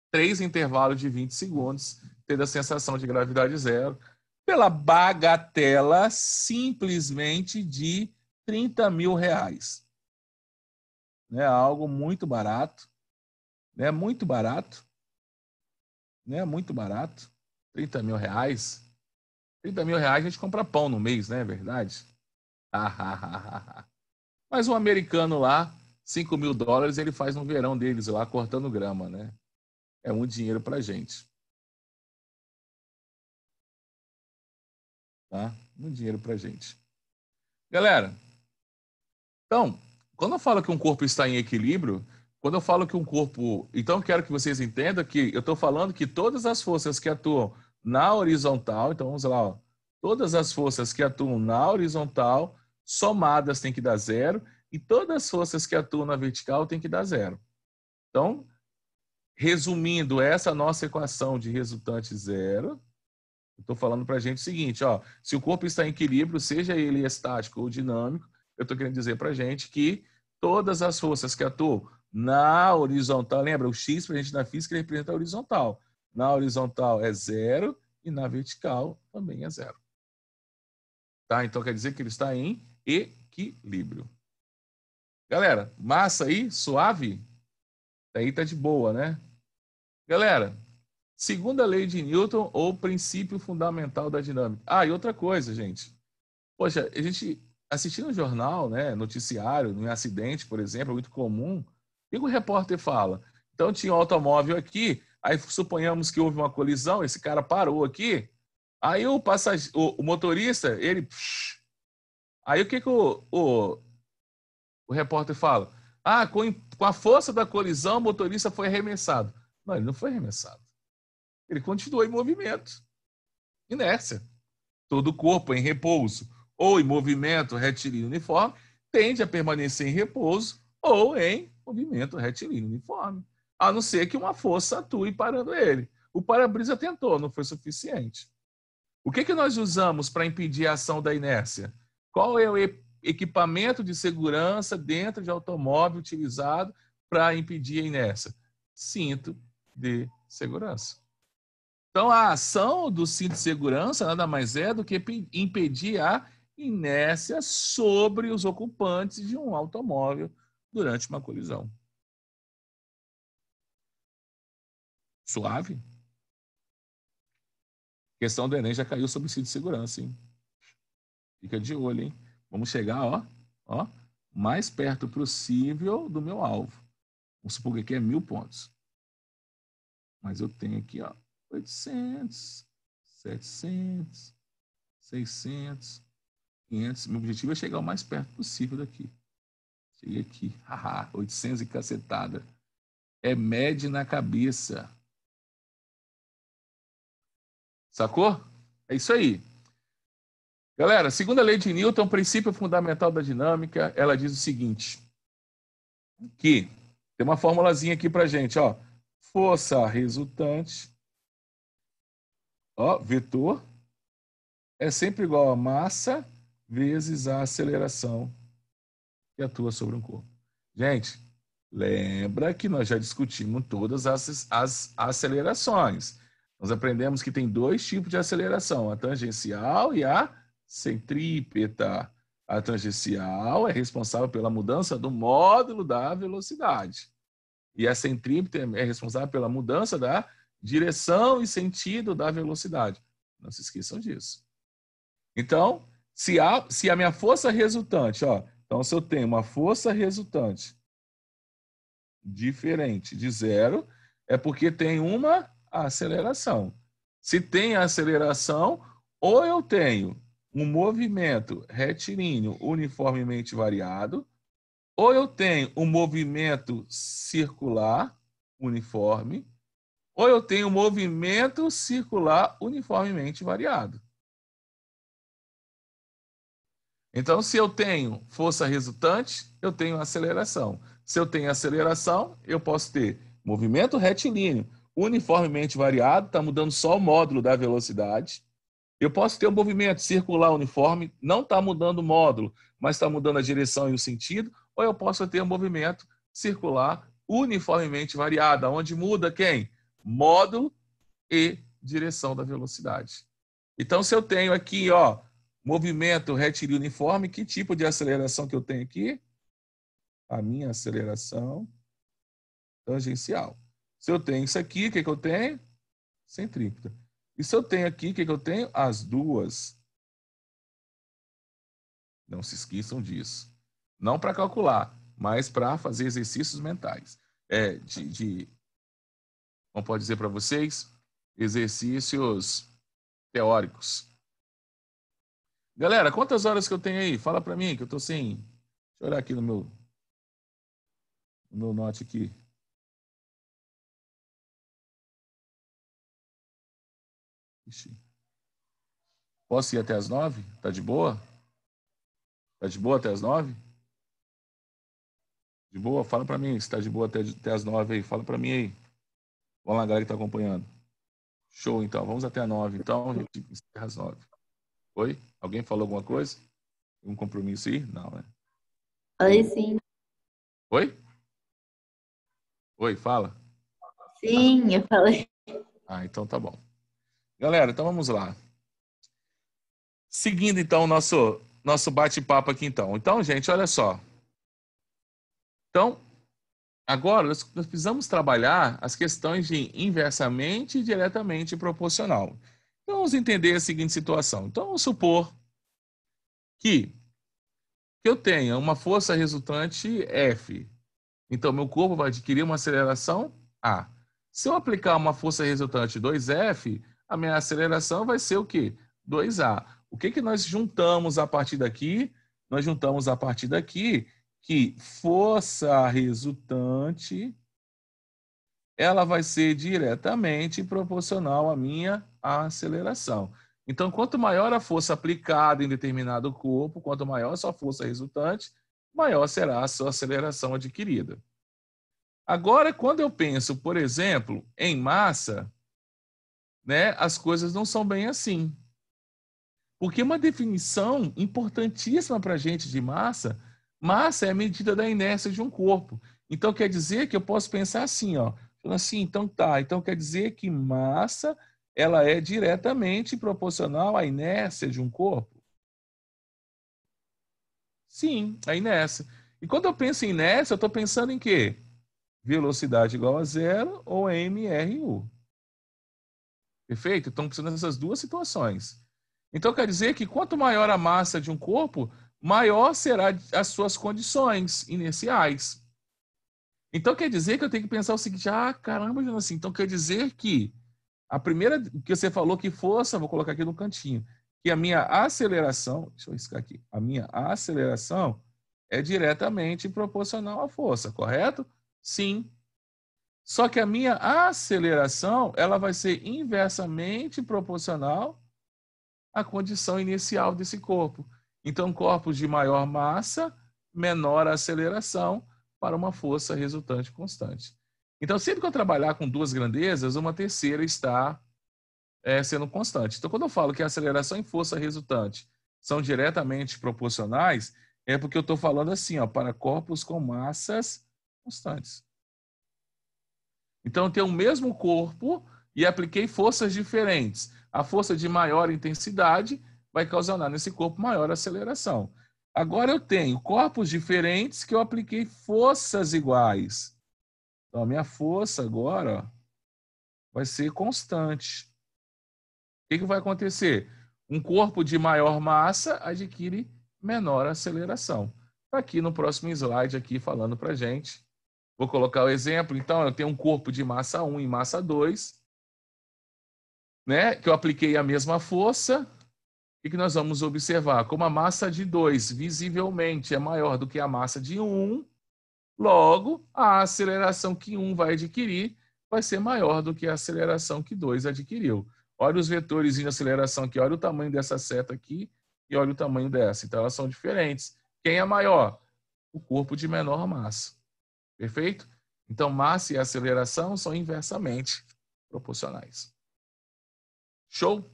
três intervalos de 20 segundos, tendo a sensação de gravidade zero, pela bagatela simplesmente de 30 mil reais. Né? Algo muito barato. Né? Muito barato. Né? Muito barato. 30 mil reais. 30 mil reais a gente compra pão no mês, não né? é verdade? Mas o um americano lá, 5 mil dólares, ele faz no verão deles lá, cortando grama, né? É um dinheiro para gente. Tá? um dinheiro para gente. Galera, então, quando eu falo que um corpo está em equilíbrio, quando eu falo que um corpo. Então, quero que vocês entendam que eu estou falando que todas as forças que atuam na horizontal, então vamos lá, ó, Todas as forças que atuam na horizontal somadas tem que dar zero e todas as forças que atuam na vertical tem que dar zero. Então, resumindo essa nossa equação de resultante zero, estou falando para a gente o seguinte, ó, se o corpo está em equilíbrio, seja ele estático ou dinâmico, eu estou querendo dizer para a gente que todas as forças que atuam na horizontal, lembra, o x para a gente na física representa a horizontal. Na horizontal é zero e na vertical também é zero. Tá? Então quer dizer que ele está em equilíbrio. Galera, massa aí, suave? aí tá de boa, né? Galera, segunda lei de Newton ou princípio fundamental da dinâmica. Ah, e outra coisa, gente. Poxa, a gente assistindo um jornal, né, noticiário, um acidente, por exemplo, é muito comum, e o repórter fala: então tinha um automóvel aqui, aí suponhamos que houve uma colisão, esse cara parou aqui, Aí o, passage... o, motorista, ele. aí o que, que o, o, o repórter fala? Ah, com, com a força da colisão, o motorista foi arremessado. Não, ele não foi arremessado. Ele continuou em movimento. Inércia. Todo corpo em repouso ou em movimento retilíneo uniforme tende a permanecer em repouso ou em movimento retilíneo uniforme, a não ser que uma força atue parando ele. O para-brisa tentou, não foi suficiente. O que, que nós usamos para impedir a ação da inércia? Qual é o equipamento de segurança dentro de automóvel utilizado para impedir a inércia? Cinto de segurança. Então, a ação do cinto de segurança nada mais é do que impedir a inércia sobre os ocupantes de um automóvel durante uma colisão. Suave? A questão do Enem já caiu sobre o cinto de segurança, hein? Fica de olho, hein? Vamos chegar, ó, ó, mais perto possível do meu alvo. Vamos supor que aqui é mil pontos. Mas eu tenho aqui, ó, 800, 700, 600, 500. Meu objetivo é chegar o mais perto possível daqui. Cheguei aqui. Haha, 800 e cacetada. É média na cabeça. Sacou? É isso aí. Galera, segundo a lei de Newton, princípio fundamental da dinâmica, ela diz o seguinte: que tem uma formulazinha aqui para gente, ó, força resultante, ó, vetor é sempre igual a massa vezes a aceleração que atua sobre um corpo. Gente, lembra que nós já discutimos todas as, as acelerações. Nós aprendemos que tem dois tipos de aceleração, a tangencial e a centrípeta. A tangencial é responsável pela mudança do módulo da velocidade. E a centrípeta é responsável pela mudança da direção e sentido da velocidade. Não se esqueçam disso. Então, se a, se a minha força resultante, ó, então se eu tenho uma força resultante diferente de zero, é porque tem uma a aceleração. Se tem aceleração, ou eu tenho um movimento retilíneo uniformemente variado, ou eu tenho um movimento circular uniforme, ou eu tenho um movimento circular uniformemente variado. Então, se eu tenho força resultante, eu tenho aceleração. Se eu tenho aceleração, eu posso ter movimento retilíneo, uniformemente variado, está mudando só o módulo da velocidade. Eu posso ter um movimento circular uniforme, não está mudando o módulo, mas está mudando a direção e o sentido, ou eu posso ter um movimento circular uniformemente variado, onde muda quem? Módulo e direção da velocidade. Então, se eu tenho aqui, ó, movimento retilíneo uniforme, que tipo de aceleração que eu tenho aqui? A minha aceleração tangencial. Se eu tenho isso aqui, o que, que eu tenho? Centrípeta. E se eu tenho aqui, o que, que eu tenho? As duas. Não se esqueçam disso. Não para calcular, mas para fazer exercícios mentais. É, de, de, como pode dizer para vocês, exercícios teóricos. Galera, quantas horas que eu tenho aí? Fala para mim, que eu estou sem... Deixa eu olhar aqui no meu, no meu note aqui. Ixi. Posso ir até as nove? Tá de boa? Tá de boa até as nove? De boa? Fala para mim se tá de boa até, até as nove aí. Fala para mim aí. Vamos lá, galera que tá acompanhando. Show, então. Vamos até as nove, então. A gente encerra às nove. Oi? Alguém falou alguma coisa? Um compromisso aí? Não, né? Oi, sim. Oi? Oi, fala. Sim, eu falei. Ah, então tá bom. Galera, então vamos lá. Seguindo então o nosso nosso bate-papo aqui então. Então, gente, olha só. Então, agora nós, nós precisamos trabalhar as questões de inversamente e diretamente proporcional. Então, vamos entender a seguinte situação. Então, vamos supor que, que eu tenha uma força resultante F. Então, meu corpo vai adquirir uma aceleração A. Se eu aplicar uma força resultante 2F, a minha aceleração vai ser o quê? 2A. O que, que nós juntamos a partir daqui? Nós juntamos a partir daqui que força resultante ela vai ser diretamente proporcional à minha aceleração. Então, quanto maior a força aplicada em determinado corpo, quanto maior a sua força resultante, maior será a sua aceleração adquirida. Agora, quando eu penso, por exemplo, em massa, né, as coisas não são bem assim. Porque uma definição importantíssima para a gente de massa, massa é a medida da inércia de um corpo. Então quer dizer que eu posso pensar assim, ó, assim, então tá, então quer dizer que massa ela é diretamente proporcional à inércia de um corpo? Sim, a inércia. E quando eu penso em inércia, eu estou pensando em quê? Velocidade igual a zero ou MRU. Perfeito? Então precisa dessas duas situações. Então quer dizer que quanto maior a massa de um corpo, maior será as suas condições inerciais. Então quer dizer que eu tenho que pensar o seguinte: ah, caramba, assim, então quer dizer que a primeira que você falou que força, vou colocar aqui no cantinho, que a minha aceleração, deixa eu riscar aqui, a minha aceleração é diretamente proporcional à força, correto? Sim. Só que a minha aceleração ela vai ser inversamente proporcional à condição inicial desse corpo. Então, corpos de maior massa, menor aceleração para uma força resultante constante. Então, sempre que eu trabalhar com duas grandezas, uma terceira está é, sendo constante. Então, quando eu falo que a aceleração e força resultante são diretamente proporcionais, é porque eu estou falando assim, ó, para corpos com massas constantes. Então, eu tenho o mesmo corpo e apliquei forças diferentes. A força de maior intensidade vai causar nesse corpo maior aceleração. Agora eu tenho corpos diferentes que eu apliquei forças iguais. Então, a minha força agora vai ser constante. O que, que vai acontecer? Um corpo de maior massa adquire menor aceleração. Está aqui no próximo slide, aqui falando para gente Vou colocar o exemplo. Então, eu tenho um corpo de massa 1 e massa 2, né? que eu apliquei a mesma força. O que nós vamos observar? Como a massa de 2 visivelmente é maior do que a massa de 1, logo, a aceleração que 1 vai adquirir vai ser maior do que a aceleração que 2 adquiriu. Olha os vetores de aceleração aqui, olha o tamanho dessa seta aqui e olha o tamanho dessa. Então, elas são diferentes. Quem é maior? O corpo de menor massa. Perfeito? Então, massa e aceleração são inversamente proporcionais. Show?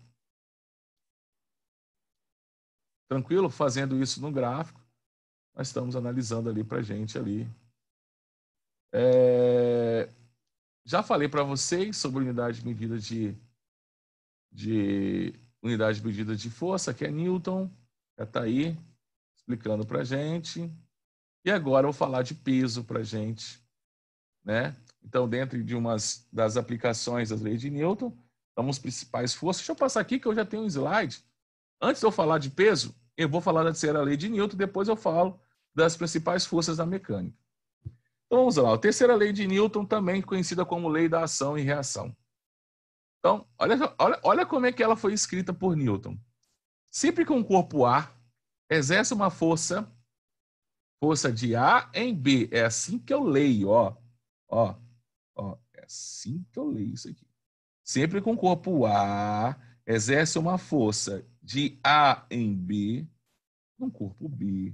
Tranquilo? Fazendo isso no gráfico, nós estamos analisando ali para gente ali. É... Já falei para vocês sobre unidade de medida de, de unidade medida de força, que é Newton, já está aí explicando para a gente. E agora eu vou falar de peso para gente, né? Então, dentro de umas das aplicações das leis de Newton, então, os principais forças. Deixa eu passar aqui que eu já tenho um slide. Antes de eu falar de peso, eu vou falar da terceira lei de Newton, depois eu falo das principais forças da mecânica. Então vamos lá, a terceira lei de Newton, também conhecida como lei da ação e reação. Então, olha, olha, olha como é que ela foi escrita por Newton. Sempre que um corpo A exerce uma força força de A em B. É assim que eu leio, ó. Ó, ó, é assim que eu leio isso aqui. Sempre com o corpo A, exerce uma força de A em B, num corpo B.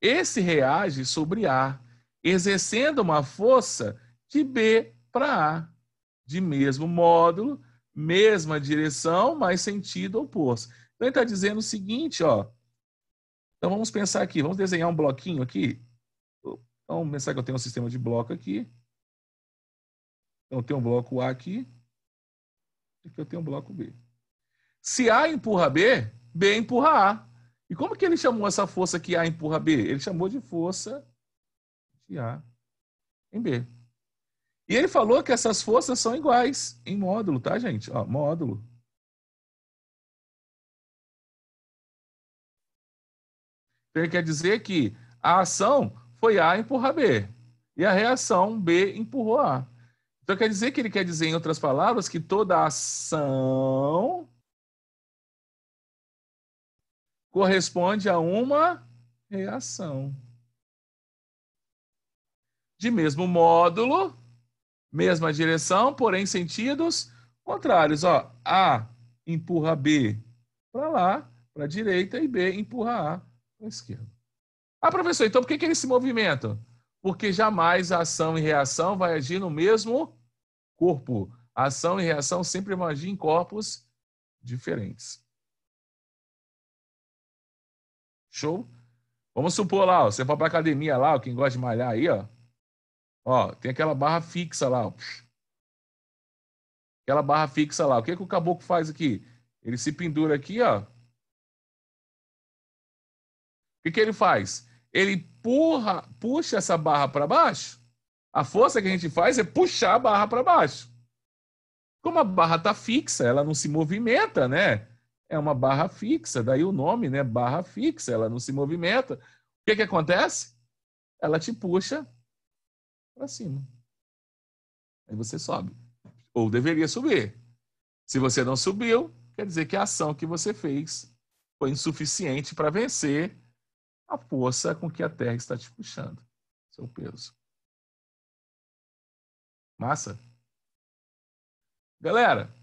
Esse reage sobre A, exercendo uma força de B para A. De mesmo módulo, mesma direção, mas sentido oposto. Então, ele está dizendo o seguinte, ó, então vamos pensar aqui, vamos desenhar um bloquinho aqui. Então vamos pensar que eu tenho um sistema de bloco aqui. Então eu tenho um bloco A aqui. E aqui eu tenho um bloco B. Se A empurra B, B empurra A. E como que ele chamou essa força que A empurra B? Ele chamou de força de A em B. E ele falou que essas forças são iguais em módulo, tá, gente? Ó, módulo. Quer dizer que a ação foi A empurrar B. E a reação B empurrou A. Então quer dizer que ele quer dizer, em outras palavras, que toda ação corresponde a uma reação. De mesmo módulo, mesma direção, porém sentidos contrários. Ó, A empurra B para lá, para a direita, e B empurra A com a esquerda. Ah, professor, então por que, que eles se movimenta? Porque jamais a ação e reação vai agir no mesmo corpo. A ação e reação sempre vão agir em corpos diferentes. Show? Vamos supor lá, ó, você vai para academia lá, ó, quem gosta de malhar aí, ó, ó, tem aquela barra fixa lá, ó, aquela barra fixa lá. O que, que o caboclo faz aqui? Ele se pendura aqui, ó, o que, que ele faz? Ele empurra, puxa essa barra para baixo. A força que a gente faz é puxar a barra para baixo. Como a barra está fixa, ela não se movimenta, né? É uma barra fixa, daí o nome, né? Barra fixa, ela não se movimenta. O que, que acontece? Ela te puxa para cima. Aí você sobe. Ou deveria subir. Se você não subiu, quer dizer que a ação que você fez foi insuficiente para vencer a força com que a Terra está te puxando, seu peso. Massa? Galera,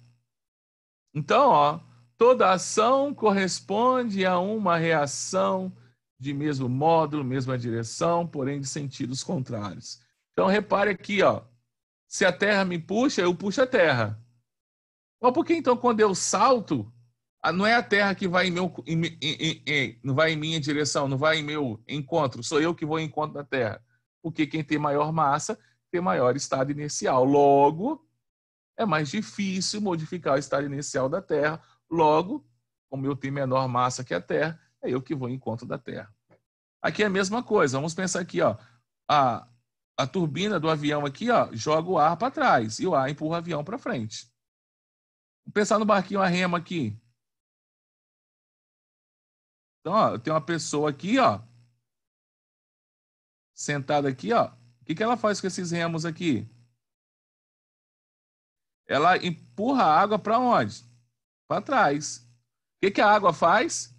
então, ó, toda ação corresponde a uma reação de mesmo módulo, mesma direção, porém de sentidos contrários. Então, repare aqui, ó, se a Terra me puxa, eu puxo a Terra. Mas por que então quando eu salto, ah, não é a terra que vai em meu em, em, em, não vai em minha direção, não vai em meu encontro, sou eu que vou em encontro da terra. Porque quem tem maior massa tem maior estado inicial. Logo, é mais difícil modificar o estado inicial da terra. Logo, como eu tenho menor massa que a terra, é eu que vou em encontro da terra. Aqui é a mesma coisa. Vamos pensar aqui, ó. A, a turbina do avião aqui, ó, joga o ar para trás e o ar empurra o avião para frente. Vamos pensar no barquinho a rema aqui então, ó, eu tenho uma pessoa aqui, ó, sentada aqui, ó. O que, que ela faz com esses remos aqui? Ela empurra a água para onde? Para trás. O que, que a água faz?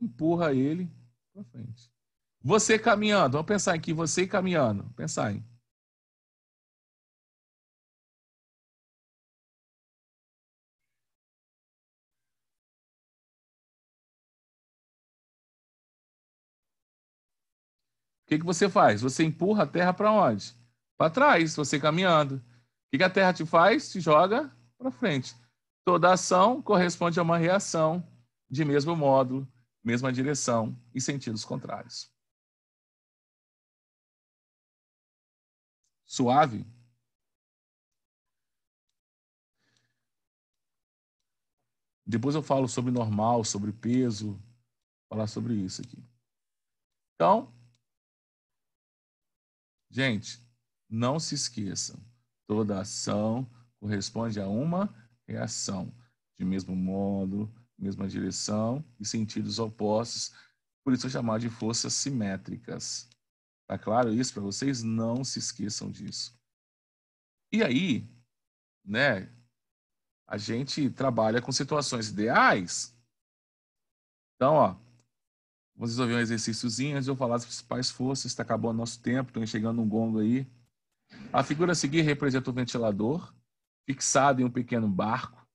Empurra ele para frente. Você caminhando, vamos pensar aqui, você caminhando, pensar em O que, que você faz? Você empurra a terra para onde? Para trás, você caminhando. O que, que a terra te faz? Te joga para frente. Toda ação corresponde a uma reação de mesmo módulo, mesma direção e sentidos contrários. Suave? Depois eu falo sobre normal, sobre peso, falar sobre isso aqui. Então, Gente, não se esqueçam, toda ação corresponde a uma reação, de mesmo modo, mesma direção e sentidos opostos, por isso é chamado de forças simétricas. Tá claro isso para vocês? Não se esqueçam disso. E aí, né, a gente trabalha com situações ideais. Então, ó, Vamos resolver um exercíciozinho, antes de eu falar as principais forças, está acabando nosso tempo, estão enxergando um gongo aí. A figura a seguir representa o ventilador, fixado em um pequeno barco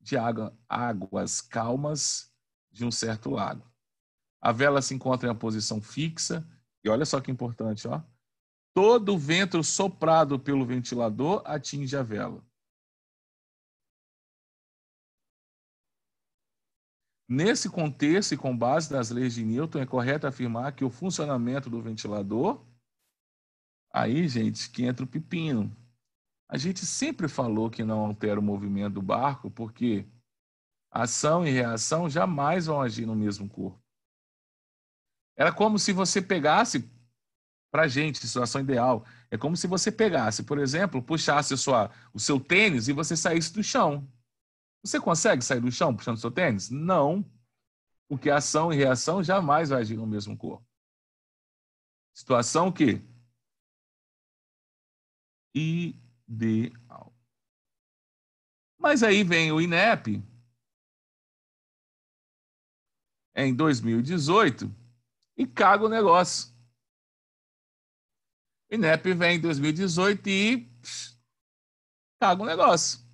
de água, águas calmas de um certo lago. A vela se encontra em uma posição fixa, e olha só que importante, ó. Todo o vento soprado pelo ventilador atinge a vela. Nesse contexto e com base nas leis de Newton, é correto afirmar que o funcionamento do ventilador. Aí, gente, que entra o pepino. A gente sempre falou que não altera o movimento do barco, porque ação e reação jamais vão agir no mesmo corpo. Era como se você pegasse, para a gente, situação ideal, é como se você pegasse, por exemplo, puxasse sua, o seu tênis e você saísse do chão. Você consegue sair do chão puxando seu tênis? Não. Porque é ação e reação jamais vai agir no mesmo corpo. Situação que ideal. Mas aí vem o INEP em 2018 e caga o negócio. O INEP vem em 2018 e psh, caga o negócio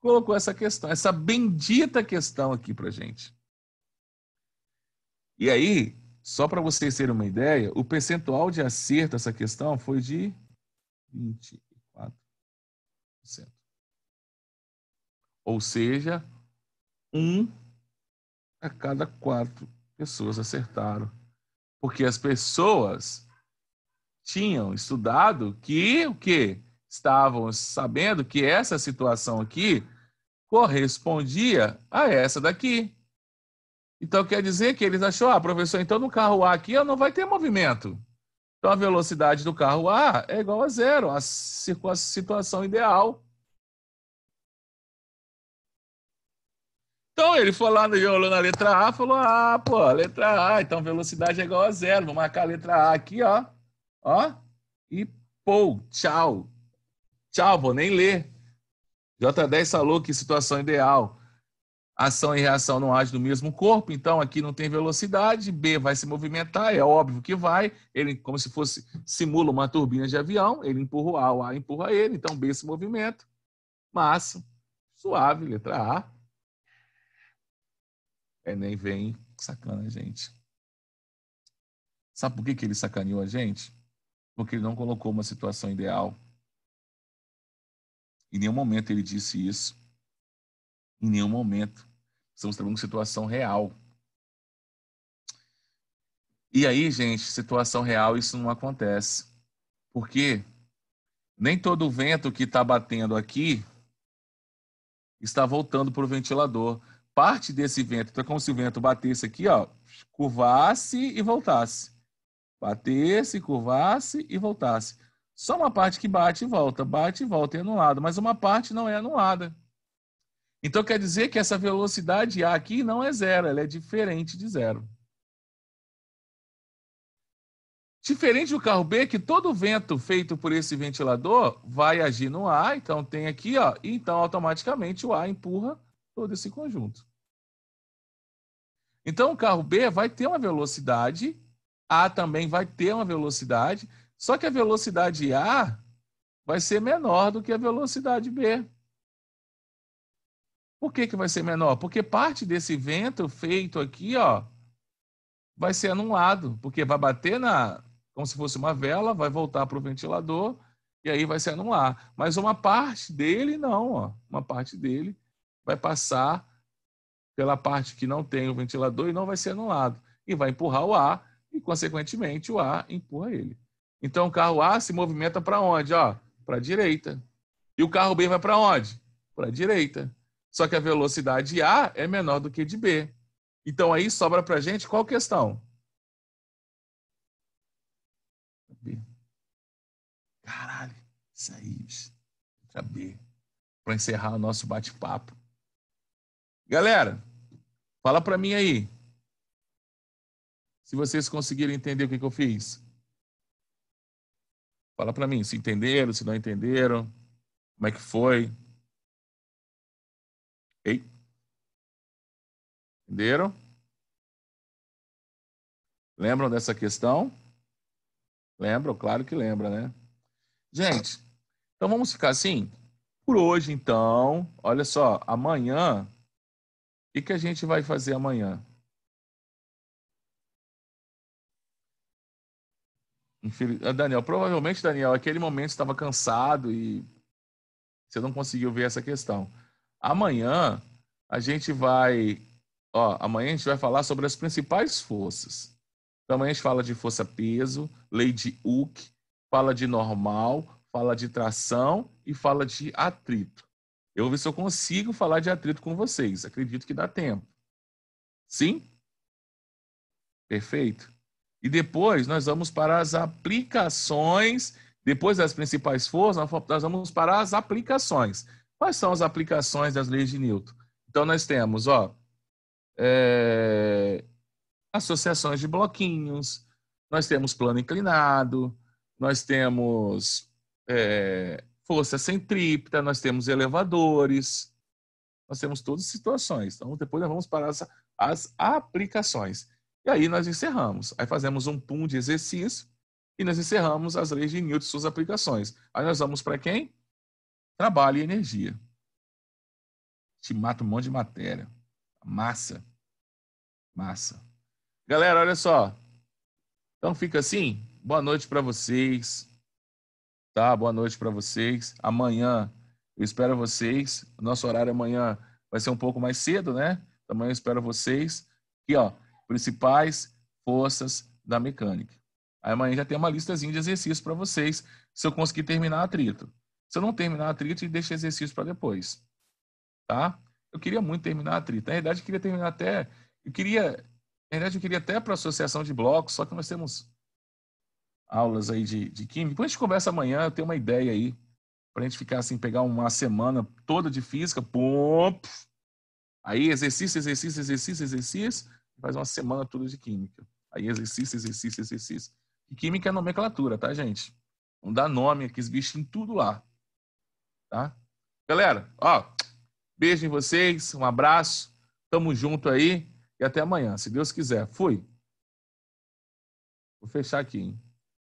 colocou essa questão, essa bendita questão aqui para gente. E aí, só para vocês terem uma ideia, o percentual de acerto essa questão foi de 24%. Ou seja, um a cada quatro pessoas acertaram. Porque as pessoas tinham estudado que o quê? estavam sabendo que essa situação aqui correspondia a essa daqui. Então quer dizer que eles achou, ah, professor, então no carro A aqui não vai ter movimento. Então a velocidade do carro A é igual a zero, a situação ideal. Então ele foi lá na letra A, falou: "Ah, pô, letra A, então velocidade é igual a zero. Vou marcar a letra A aqui, ó. Ó. E pô, tchau. Tchau, vou nem ler. J10 falou que situação ideal. Ação e reação não agem no mesmo corpo, então aqui não tem velocidade, B vai se movimentar, é óbvio que vai, ele como se fosse simula uma turbina de avião, ele empurra o A, o A empurra ele, então B se movimenta. Massa. Suave, letra A. É nem vem, sacana, gente. Sabe por que, que ele sacaneou a gente? Porque ele não colocou uma situação ideal em nenhum momento ele disse isso. Em nenhum momento. Estamos trabalhando com situação real. E aí, gente, situação real, isso não acontece. Porque nem todo o vento que está batendo aqui está voltando para o ventilador. Parte desse vento, então é como se o vento batesse aqui, ó, curvasse e voltasse. Batesse, curvasse e voltasse. Só uma parte que bate e volta, bate e volta, é anulada, mas uma parte não é anulada. Então quer dizer que essa velocidade A aqui não é zero, ela é diferente de zero. Diferente do carro B, que todo vento feito por esse ventilador vai agir no A, então tem aqui, ó, e então automaticamente o A empurra todo esse conjunto. Então o carro B vai ter uma velocidade, A também vai ter uma velocidade, só que a velocidade A vai ser menor do que a velocidade B. Por que, que vai ser menor? Porque parte desse vento feito aqui, ó, vai ser anulado, porque vai bater na como se fosse uma vela, vai voltar para o ventilador e aí vai ser anular. Mas uma parte dele não, ó, uma parte dele vai passar pela parte que não tem o ventilador e não vai ser anulado e vai empurrar o ar e consequentemente o ar empurra ele. Então o carro A se movimenta para onde? Ó, para a direita. E o carro B vai para onde? Para a direita. Só que a velocidade A é menor do que de B. Então aí sobra para a gente qual questão? Caralho, isso aí, bicho. B. Para encerrar o nosso bate-papo. Galera, fala para mim aí. Se vocês conseguiram entender o que, que eu fiz. Fala para mim, se entenderam, se não entenderam, como é que foi? Ei? Entenderam? Lembram dessa questão? Lembram? Claro que lembra, né? Gente, então vamos ficar assim? Por hoje, então, olha só, amanhã, o que, que a gente vai fazer amanhã? Infeliz... Ah, Daniel, provavelmente, Daniel, aquele momento estava cansado e você não conseguiu ver essa questão. Amanhã a gente vai. Ó, amanhã a gente vai falar sobre as principais forças. Então, amanhã a gente fala de força-peso, lei de Hooke, fala de normal, fala de tração e fala de atrito. Eu vou ver se eu consigo falar de atrito com vocês. Acredito que dá tempo. Sim? Perfeito? E depois nós vamos para as aplicações. Depois das principais forças, nós vamos para as aplicações. Quais são as aplicações das leis de Newton? Então nós temos, ó, é, associações de bloquinhos, nós temos plano inclinado, nós temos é, força centrípeta, nós temos elevadores, nós temos todas as situações. Então depois nós vamos para as, as aplicações. E aí nós encerramos. Aí fazemos um pum de exercício e nós encerramos as leis de Newton e suas aplicações. Aí nós vamos para quem? Trabalho e energia. Te mata um monte de matéria. Massa. Massa. Galera, olha só. Então fica assim. Boa noite para vocês. Tá? Boa noite para vocês. Amanhã eu espero vocês. nosso horário amanhã vai ser um pouco mais cedo, né? Então amanhã eu espero vocês. E ó, principais forças da mecânica. Aí amanhã já tem uma listazinha de exercícios para vocês, se eu conseguir terminar atrito. Se eu não terminar atrito, deixa exercício para depois. Tá? Eu queria muito terminar atrito. Na verdade, eu queria terminar até. Eu queria. Na verdade, eu queria até para associação de blocos, só que nós temos aulas aí de, de química. Depois a gente conversa amanhã, eu tenho uma ideia aí. Para a gente ficar assim, pegar uma semana toda de física. Pum, aí, exercício, exercício, exercício, exercício faz uma semana toda de química. Aí exercício, exercício, exercício. E química é nomenclatura, tá, gente? Não dá nome aqui, existe em tudo lá. Tá? Galera, ó, beijo em vocês, um abraço, tamo junto aí e até amanhã, se Deus quiser. Fui. Vou fechar aqui, hein?